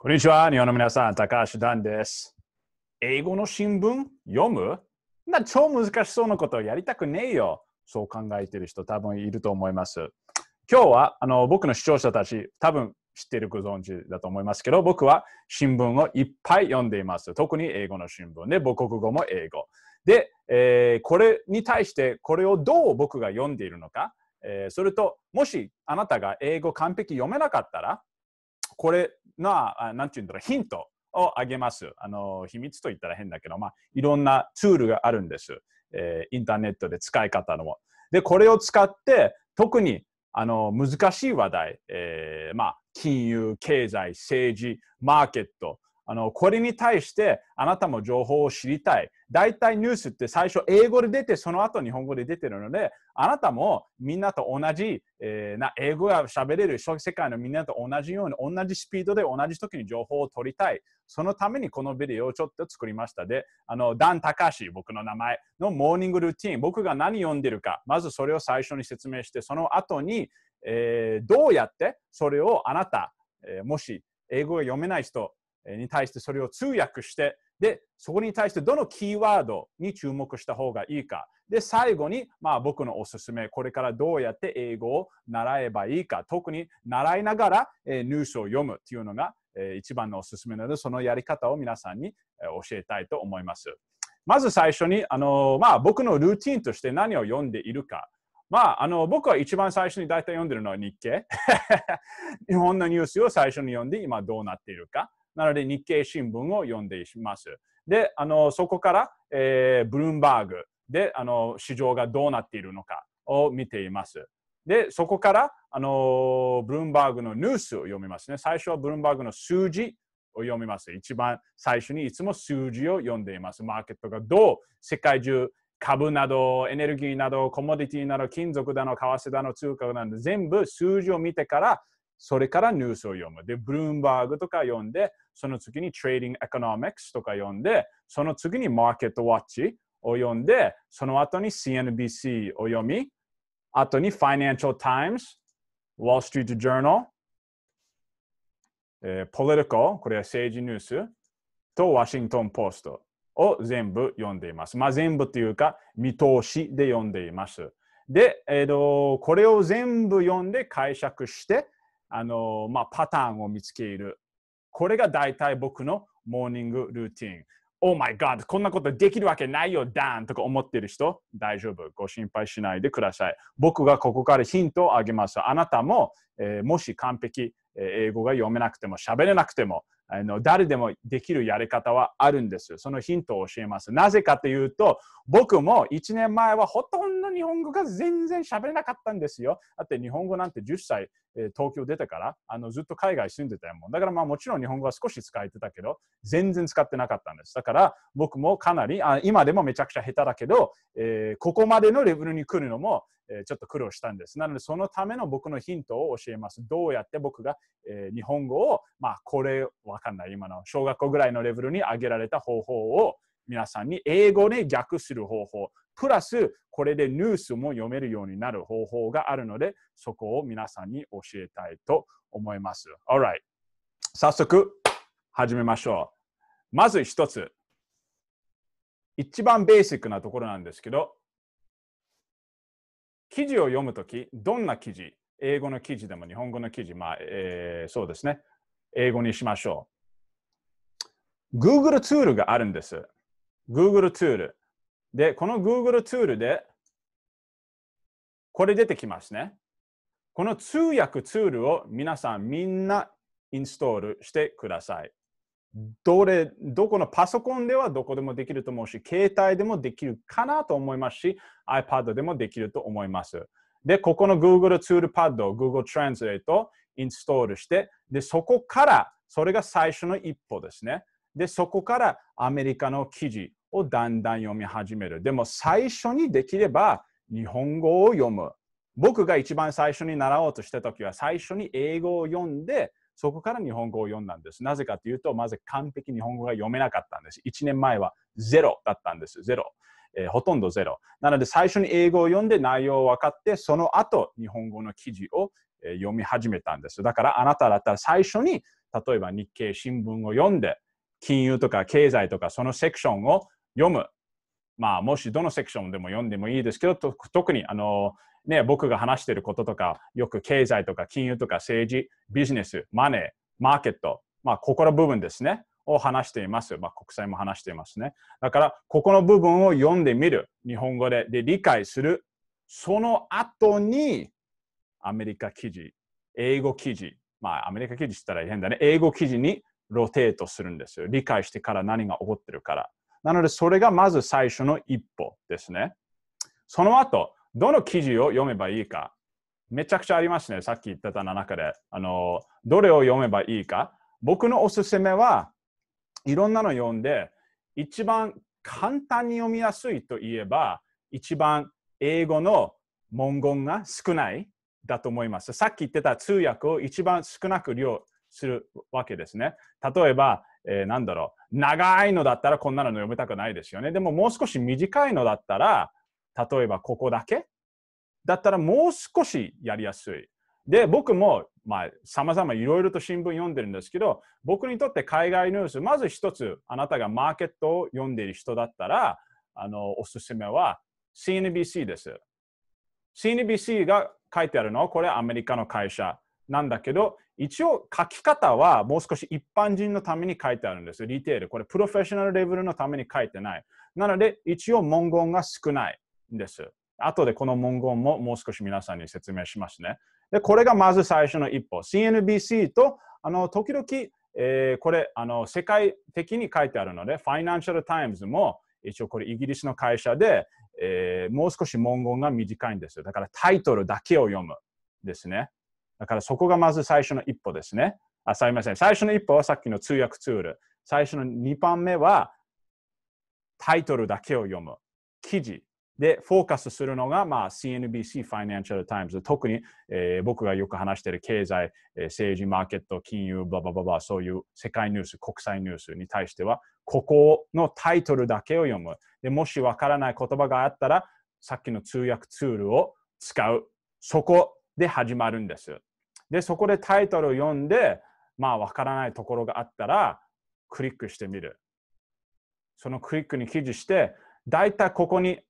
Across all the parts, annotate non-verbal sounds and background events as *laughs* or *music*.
こんにちは、日本の皆さん、高橋談です。英語の新聞読むな超難しそうなことをやりたくねえよ。そう考えている人多分いると思います。今日はあの僕の視聴者たち、多分知ってるご存知だと思いますけど、僕は新聞をいっぱい読んでいます。特に英語の新聞で、母国語も英語。で、えー、これに対してこれをどう僕が読んでいるのか、えー、それともしあなたが英語完璧読めなかったら、これが何て言うんだろうヒントをあげます。あの秘密と言ったら変だけど、まあ、いろんなツールがあるんです。えー、インターネットで使い方のも。で、これを使って特にあの難しい話題、えー、まあ、金融、経済、政治、マーケット、あのこれに対してあなたも情報を知りたい。大体ニュースって最初英語で出てその後日本語で出てるのであなたもみんなと同じ、えー、な英語が喋れる世界のみんなと同じように同じスピードで同じ時に情報を取りたい。そのためにこのビデオをちょっと作りました。で、あのダン・タカシ、僕の名前のモーニングルーティン、僕が何読んでるか、まずそれを最初に説明して、その後に、えー、どうやってそれをあなた、えー、もし英語が読めない人に対してそれを通訳して、で、そこに対してどのキーワードに注目した方がいいか。で、最後に、まあ僕のおすすめ、これからどうやって英語を習えばいいか、特に習いながら、えニュースを読むっていうのが、え一番のおすすめなので、そのやり方を皆さんに、え教えたいと思います。まず最初に、あのまあ僕のルーティンとして何を読んでいるか。まあ、あの僕は一番最初に大体読んでるのは日経 *laughs* 日本のニュースを最初に読んで今どうなっているかなので日経新聞を読んでいます。で、あのそこから、えー、ブルームバーグであの市場がどうなっているのかを見ています。で、そこからあのブルームバーグのニュースを読みますね。最初はブルームバーグの数字を読みます。一番最初にいつも数字を読んでいます。マーケットがどう世界中株などエネルギーなどコモディティなど金属だの為替だの通貨など全部数字を見てからそれからニュースを読む。で、ブルームバーグとか読んで、その次に Trading Economics とか読んで、その次に Market Watch を読んで、その後に CNBC を読み、後に Financial Times、Wall Street Journal、えー、Political、これは政治ニュース、と Washington Post を全部読んでいます。まあ全部というか、見通しで読んでいます。で、えー、とこれを全部読んで解釈して、あの、まあ、パターンを見つける。これが大体僕のモーニングルーティン。Oh my god! こんなことできるわけないよ、ダンとか思ってる人、大丈夫。ご心配しないでください。僕がここからヒントをあげます。あなたも、えー、もし完璧、えー、英語が読めなくても喋れなくてもあの、誰でもできるやり方はあるんです。そのヒントを教えます。なぜかというと、僕も1年前はほとんどの日本語が全然喋れなかったんですよ。だって日本語なんて10歳、え東京出てからあのずっと海外住んでたもん。だからまあもちろん日本語は少し使えてたけど、全然使ってなかったんです。だから僕もかなり、あ今でもめちゃくちゃ下手だけど、えー、ここまでのレベルに来るのも、えー、ちょっと苦労したんです。なのでそのための僕のヒントを教えます。どうやって僕が、えー、日本語を、まあこれわかんない、今の小学校ぐらいのレベルに上げられた方法を皆さんに英語で訳する方法プラスこれでニュースも読めるようになる方法があるのでそこを皆さんに教えたいと思います。Alright 早速始めましょう。まず1つ一番ベーシックなところなんですけど記事を読むときどんな記事英語の記事でも日本語の記事、まあえー、そうですね英語にしましょう。Google ツールがあるんです。Google ツール。で、この Google ツールで、これ出てきますね。この通訳ツールを皆さんみんなインストールしてください。どれ、どこのパソコンではどこでもできると思うし、携帯でもできるかなと思いますし、iPad でもできると思います。で、ここの Google ツールパッド、Google Translate をインストールして、で、そこから、それが最初の一歩ですね。で、そこからアメリカの記事、をだんだん読み始めるでも最初にできれば日本語を読む僕が一番最初に習おうとした時は最初に英語を読んでそこから日本語を読んだんです。なぜかというと、まず完璧日本語が読めなかったんです。1年前はゼロだったんです。ゼロ。えー、ほとんどゼロ。なので最初に英語を読んで内容を分かって、その後日本語の記事を、読み始めたんです。だからあなただったら最初に例えば日経新聞を読んで、金融とか経済とかそのセクションを読む。まあ、もしどのセクションでも読んでもいいですけど、特にあの、ね、僕が話していることとか、よく経済とか金融とか政治、ビジネス、マネー、マーケット、まあ、ここの部分ですね、を話しています。まあ、国際も話していますね。だから、ここの部分を読んでみる。日本語で。で、理解する。その後に、アメリカ記事、英語記事、まあ、アメリカ記事したら変だね。英語記事にロテートするんですよ。理解してから何が起こってるから。なので、それがまず最初の一歩ですね。その後、どの記事を読めばいいか。めちゃくちゃありますね。さっき言ってた中で。あの、どれを読めばいいか。僕のおすすめはいろんなの読んで、一番簡単に読みやすいといえば、一番英語の文言が少ないだと思います。さっき言ってた通訳を一番少なく利用するわけですね。例えば、えー、なんだろう、長いのだったらこんなの読みたくないですよね。でももう少し短いのだったら、例えばここだけだったらもう少しやりやすい。で、僕も、まざ様々いろいろと新聞読んでるんですけど、僕にとって海外ニュース、まず一つ、あなたがマーケットを読んでいる人だったら、あの、おすすめは CNBC です。CNBC が書いてあるのは、これアメリカの会社。なんだけど一応書き方はもう少し一般人のために書いてあるんですよリテールこれプロフェッショナルレベルのために書いてないなので一応文言が少ないんです後でこの文言ももう少し皆さんに説明しますねでこれがまず最初の一歩 CNBC とあの時々、えー、これあの世界的に書いてあるのでファイナンシャル・タイムズも一応これイギリスの会社で、えー、もう少し文言が短いんですよだからタイトルだけを読むですねだからそこがまず最初の一歩ですね。あ、すみません。最初の一歩はさっきの通訳ツール。最初の2番目はタイトルだけを読む。記事。で、フォーカスするのが、まあ、CNBC Financial Times。特に、えー、僕がよく話している経済、えー、政治、マーケット、金融、ババババそういう世界ニュース、国際ニュースに対しては、ここのタイトルだけを読む。でもしわからない言葉があったら、さっきの通訳ツールを使う。そこで始まるんです。で、そこでタイトルを読んで、まあ、わからないところがあったら、クリックしてみる。そのクリックに記事して、だいたいここに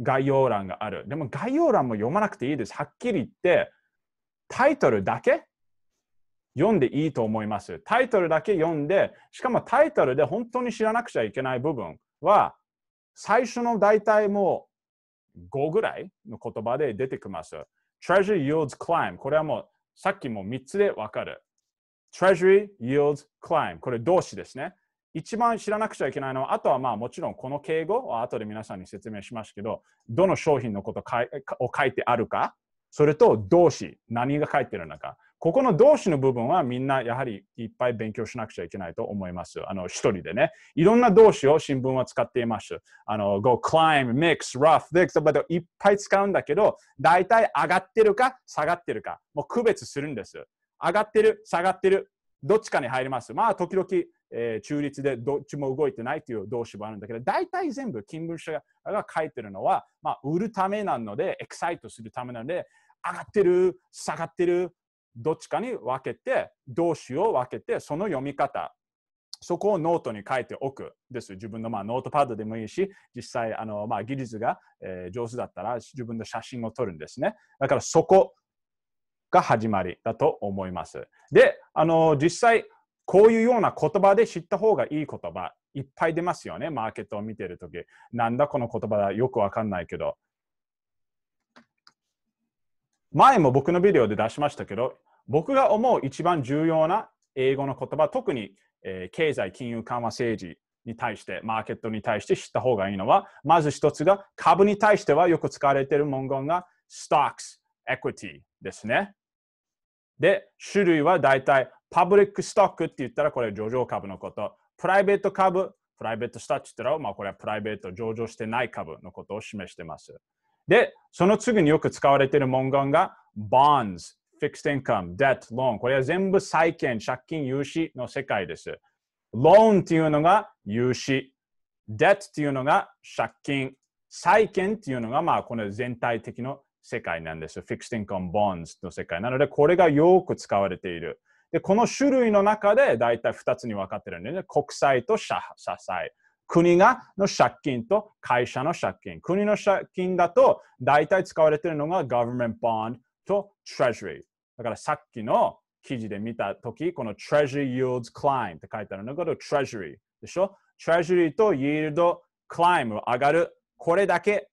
概要欄がある。でも概要欄も読まなくていいです。はっきり言って、タイトルだけ読んでいいと思います。タイトルだけ読んで、しかもタイトルで本当に知らなくちゃいけない部分は、最初の大体もう5ぐらいの言葉で出てきます。Treasure Yields Climb。これはもうさっきも3つでわかる。Treasury, Yields, Climb。これ動詞ですね。一番知らなくちゃいけないのは、あとはまあもちろんこの敬語は後で皆さんに説明しますけど、どの商品のことを書いてあるか、それと動詞、何が書いてるのか。ここの動詞の部分はみんなやはりいっぱい勉強しなくちゃいけないと思います。あの、一人でね。いろんな動詞を新聞は使っています。あの、go climb, mix, rough, t h i c いっぱい使うんだけど、大体上がってるか下がってるか、もう区別するんです。上がってる、下がってる、どっちかに入ります。まあ、時々、えー、中立でどっちも動いてないという動詞もあるんだけど、大体全部金文社が書いてるのは、まあ、売るためなので、エクサイトするためなので、上がってる、下がってる、どっちかに分けて動詞を分けてその読み方そこをノートに書いておくです。自分のまあノートパッドでもいいし、実際あのまあ技術が上手だったら自分の写真を撮るんですね。だからそこが始まりだと思います。で、あの実際こういうような言葉で知った方がいい言葉いっぱい出ますよね。マーケットを見てるとき。なんだこの言葉だよくわかんないけど。前も僕のビデオで出しましたけど、僕が思う一番重要な英語の言葉、特に、えー、経済、金融緩和政治に対して、マーケットに対して知った方がいいのは、まず一つが株に対してはよく使われている文言が stocks、equity ですね。で、種類はだいたいパブリックストックって言ったらこれ上場株のこと、プライベート株、プライベートスタッチって言ったら、まあ、これはプライベート上場してない株のことを示してます。で、その次によく使われている文言が bonds、fixed income、debt、loan。これは全部債券、借金、融資の世界です。loan っていうのが融資、debt っていうのが借金、債券っていうのがまあこの全体的の世界なんです。fixed income bonds の世界なので、これがよく使われている。で、この種類の中で大体2つに分かってるんでね、国債と社債。国がの借金と会社の借金。国の借金だと大体使われているのが government bond と treasury。だからさっきの記事で見たとき、この treasury yields climb って書いてあるのが treasury でしょ ?treasury と yield climb 上がる。これだけ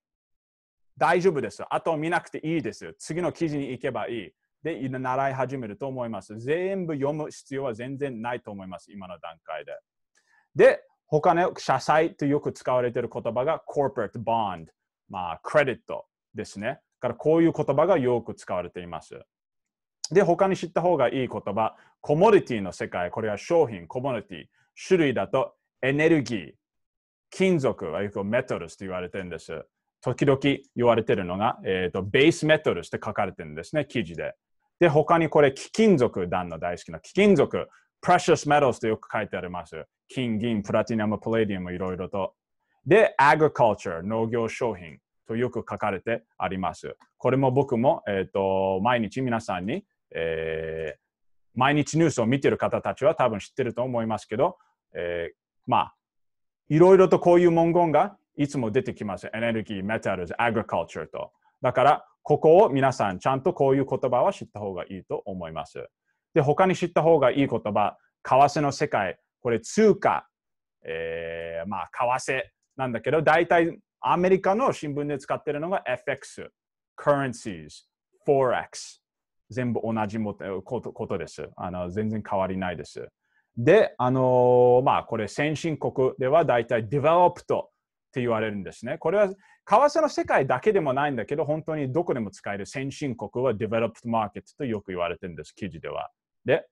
大丈夫です。あと見なくていいです。よ。次の記事に行けばいい。で、習い始めると思います。全部読む必要は全然ないと思います。今の段階で。で、他の社債とよく使われている言葉が corporate bond、まあ、クレデットですね。からこういう言葉がよく使われています。で、他に知った方がいい言葉、コモディティの世界、これは商品、コモディティ。種類だとエネルギー、金属はよくメトルスと言われてるんです。時々言われているのが、えーと、ベースメトルスって書かれているんですね、記事で。で、他にこれ、貴金属、団の大好きな貴金属。precious metals とよく書いてあります。金、銀、プラティナム、パレディアム、いろいろと。で、agriculture、農業商品とよく書かれてあります。これも僕も、えーと、と毎日皆さんに、えー、毎日ニュースを見てる方たちは多分知ってると思いますけど、えー、まあ、いろいろとこういう文言がいつも出てきます。エネルギー、メタルズ、アグリカルチャーと。だから、ここを皆さん、ちゃんとこういう言葉は知った方がいいと思います。で、他に知った方がいい言葉、為替の世界、これ通貨、えー、まあ、為替なんだけど、大体アメリカの新聞で使ってるのが FX、Currencies、Forex。全部同じもことです。あの全然変わりないです。で、あのまあ、これ先進国では大体 Developed って言われるんですね。これは為替の世界だけでもないんだけど、本当にどこでも使える先進国は Developed Market とよく言われてるんです、記事では。で、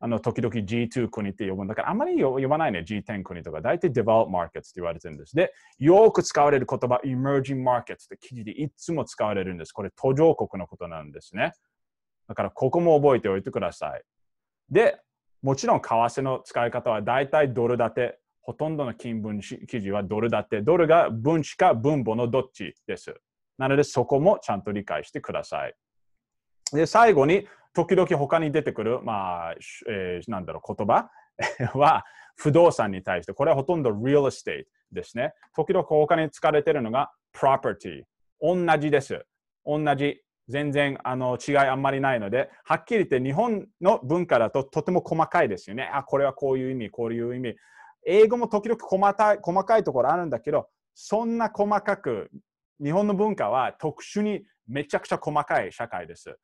あの時々 G2 国って呼ぶんだから、あんまり呼ばないね、G10 国とか。大体 Developed Markets って言われてるんです。で、よく使われる言葉、Emerging Markets って記事でいつも使われるんです。これ、途上国のことなんですね。だから、ここも覚えておいてください。で、もちろん為替の使い方は大体ドル建て。ほとんどの金文記事はドル建て。ドルが分子か分母のどっちです。なので、そこもちゃんと理解してください。で、最後に、時々他に出てくる、まあえー、なんだろう言葉 *laughs* は不動産に対してこれはほとんど real estate ですね時々他に使われているのが property 同じです同じ全然あの違いあんまりないのではっきり言って日本の文化だととても細かいですよねあこれはこういう意味こういう意味英語も時々細かい細かいところあるんだけどそんな細かく日本の文化は特殊にめちゃくちゃ細かい社会です。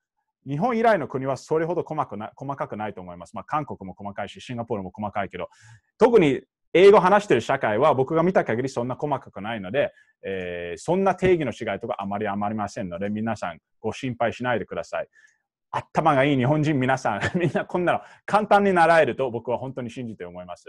日本以来の国はそれほど細くな細かくないと思います。まあ、韓国も細かいし、シンガポールも細かいけど、特に英語話してる社会は僕が見た限りそんな細かくないので、えー、そんな定義の違いとかあまりあまりませんので、皆さんご心配しないでください。頭がいい日本人皆さん、*laughs* みんなこんなの簡単に習えると僕は本当に信じて思います。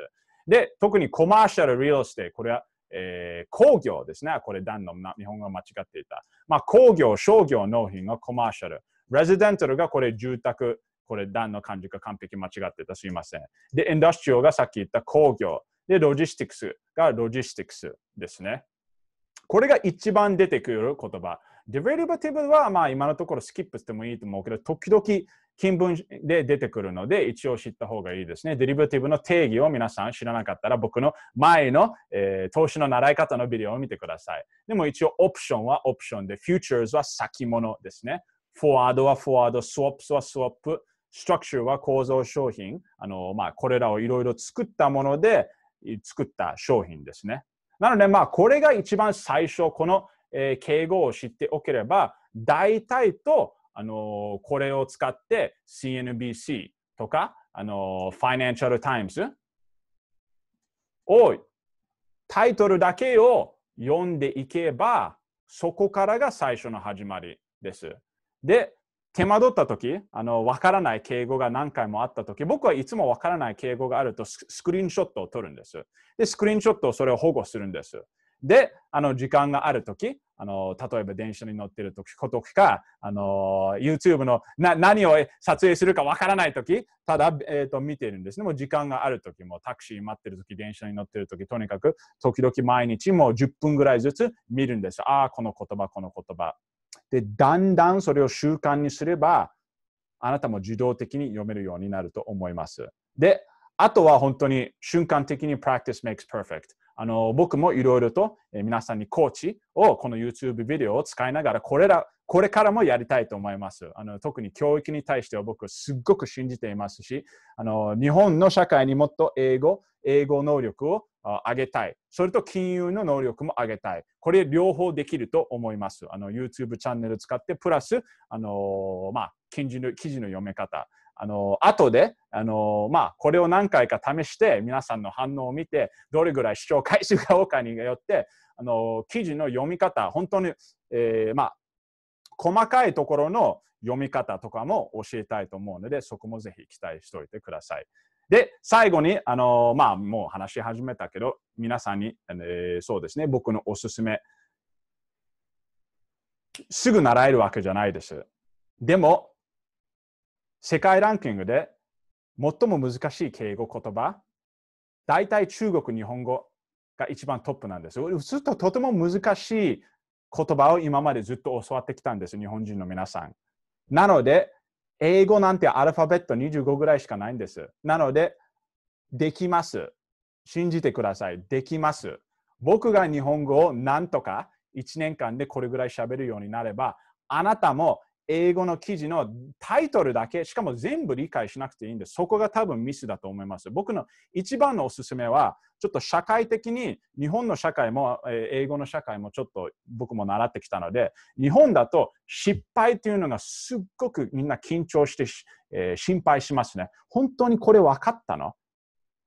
で、特にコマーシャルリオステイ、これは、えー、工業ですね。これ、ンの日本語が間違っていた。まあ、工業、商業、納品がコマーシャル。レジデンタルがこれ住宅、これ段の感じが完璧間違ってた、すいません。で、インダストリオがさっき言った工業。で、ロジスティクスがロジスティクスですね。これが一番出てくる言葉。デベリバティブはまあ今のところスキップしてもいいと思うけど、時々金文で出てくるので、一応知った方がいいですね。デリバティブの定義を皆さん知らなかったら、僕の前の、えー、投資の習い方のビデオを見てください。でも一応、オプションはオプションで、フューチャーズは先物ですね。フォワードはフォワード、スワップスはスワップ、ストラクチャーは構造商品、あのまあ、これらをいろいろ作ったもので作った商品ですね。なので、まあ、これが一番最初、この、えー、敬語を知っておければ、大体と、あのこれを使って CNBC とか、あのファイナンシャルタイムズをタイトルだけを読んでいけば、そこからが最初の始まりです。で、手間取った時あの分からない敬語が何回もあった時僕はいつも分からない敬語があるとスクリーンショットを撮るんですでスクリーンショットをそれを保護するんですであの時間がある時あの例えば電車に乗ってる時とかあの YouTube のな何を撮影するか分からない時ただ、えーと、と見てるんですねもう時間がある時もタクシー待ってる時電車に乗ってる時とにかく時々毎日もう10分ぐらいずつ見るんですああこの言葉この言葉で、だんだんそれを習慣にすれば、あなたも自動的に読めるようになると思います。で、あとは本当に瞬間的に practice makes perfect。あの僕もいろいろと皆さんにコーチをこの YouTube ビデオを使いながらこれらこれからもやりたいと思いますあの。特に教育に対しては僕すっごく信じていますしあの日本の社会にもっと英語、英語能力を上げたい。それと金融の能力も上げたい。これ両方できると思います。あの YouTube チャンネル使って、プラス、あのまあ、記事の記事の読め方。あの後で、あのまあ、これを何回か試して皆さんの反応を見てどれぐらい視聴回数が多かによって、あの記事の読み方本当に、えー、まあ、細かいところの読み方とかも教えたいと思うのでそこもぜひ期待しておいてください。で、最後に、あのまあ、もう話し始めたけど、皆さんに、えー、そうですね、僕のおすすめ。すぐ習えるわけじゃないです。でも、世界ランキングで最も難しい敬語言葉、大体中国、日本語が一番トップなんです。ずっととても難しい言葉を今までずっと教わってきたんです、日本人の皆さん。なので、英語なんてアルファベット25ぐらいしかないんです。なので、できます。信じてください。できます。僕が日本語をなんとか1年間でこれぐらい喋るようになれば、あなたも英語の記事のタイトルだけ、しかも全部理解しなくていいんで、そこが多分ミスだと思います。僕の一番のおすすめは、ちょっと社会的に日本の社会も英語の社会もちょっと僕も習ってきたので、日本だと失敗っていうのがすっごくみんな緊張して、えー、心配しますね。本当にこれ分かったの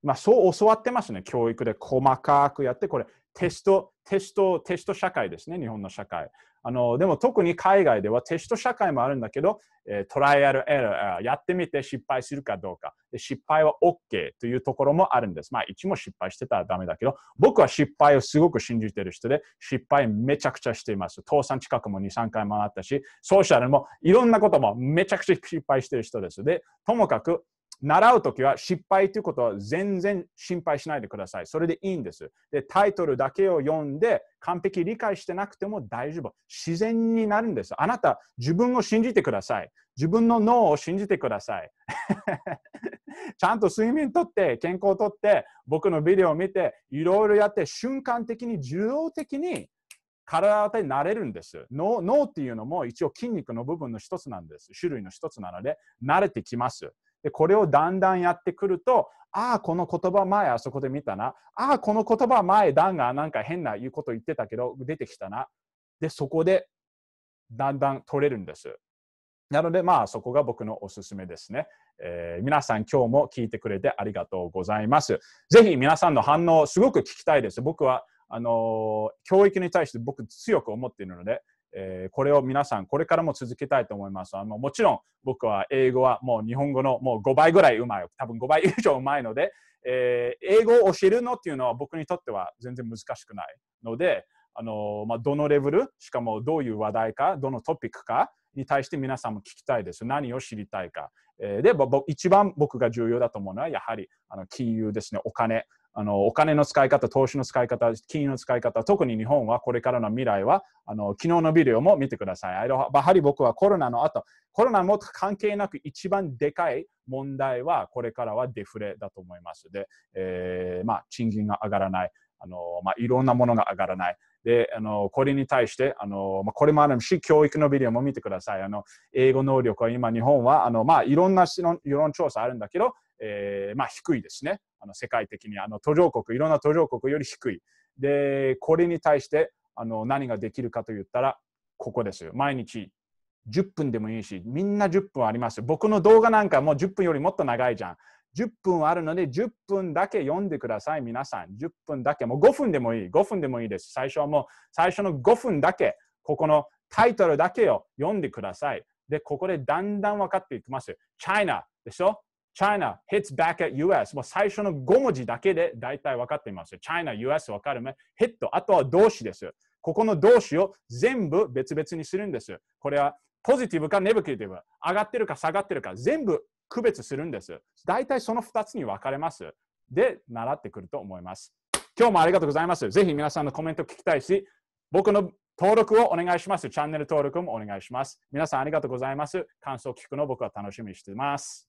まあ、そう教わってますね、教育で細かくやって、これテスト、テスト、テスト社会ですね、日本の社会。あのでも特に海外ではテスト社会もあるんだけど、えー、トライアルエラーやってみて失敗するかどうかで失敗は OK というところもあるんです。まあ一も失敗してたらダメだけど僕は失敗をすごく信じてる人で失敗めちゃくちゃしています。倒産近くも23回もあったしソーシャルもいろんなこともめちゃくちゃ失敗してる人です。でともかく習うときは失敗ということは全然心配しないでください。それでいいんです。で、タイトルだけを読んで完璧理解してなくても大丈夫。自然になるんです。あなた、自分を信じてください。自分の脳を信じてください。*laughs* ちゃんと睡眠とって、健康とって、僕のビデオを見て、いろいろやって、瞬間的に、受動的に体当てになれるんです脳。脳っていうのも一応筋肉の部分の一つなんです。種類の一つなので、慣れてきます。でこれをだんだんやってくるとああこの言葉前あそこで見たなああこの言葉前ダンがなんか変な言うこと言ってたけど出てきたなでそこでだんだん取れるんですなのでまあそこが僕のおすすめですね、えー、皆さん今日も聞いてくれてありがとうございますぜひ皆さんの反応すごく聞きたいです僕はあのー、教育に対して僕強く思っているのでえー、これを皆さん、これからも続けたいと思います。あのもちろん、僕は英語はもう日本語のもう5倍ぐらいうまい、多分5倍以上うまいので、えー、英語を教えるのっていうのは僕にとっては全然難しくないので、あのまあ、どのレベル、しかもどういう話題か、どのトピックかに対して皆さんも聞きたいです。何を知りたいか。えー、で、一番僕が重要だと思うのは、やはりあの金融ですね、お金。あのお金の使い方、投資の使い方、金融の使い方、特に日本はこれからの未来は、あの昨日のビデオも見てください。あのやはり僕はコロナの後、コロナも関係なく一番でかい問題は、これからはデフレだと思います。で、えー、まあ、賃金が上がらない、あのまあ、いろんなものが上がらない。であのこれに対してあの、まあ、これもあるし教育のビデオも見てくださいあの英語能力は今日本はあの、まあ、いろんな世論調査あるんだけどえー、まあ、低いですね。あの世界的にあの途上国いろんな途上国より低い。でこれに対してあの何ができるかといったらここです。毎日10分でもいいしみんな10分あります。僕の動画なんかも10分よりもっと長いじゃん。10分あるので10分だけ読んでください皆さん。10分だけもう5分でもいい5分でもいいです。最初はもう最初の5分だけここのタイトルだけを読んでください。でここでだんだん分かっていきます。China でしょ China hits back at US もう最初の5文字だけで大体分かっています。China、US 分かるめ hit あとは動詞です。ここの動詞を全部別々にするんです。これはポジティブかネブティブ、上がってるか下がってるか全部区別するんです。大体その2つに分かれます。で、習ってくると思います。今日もありがとうございます。ぜひ皆さんのコメント聞きたいし、僕の登録をお願いします。チャンネル登録もお願いします。皆さんありがとうございます。感想を聞くの僕は楽しみにしています。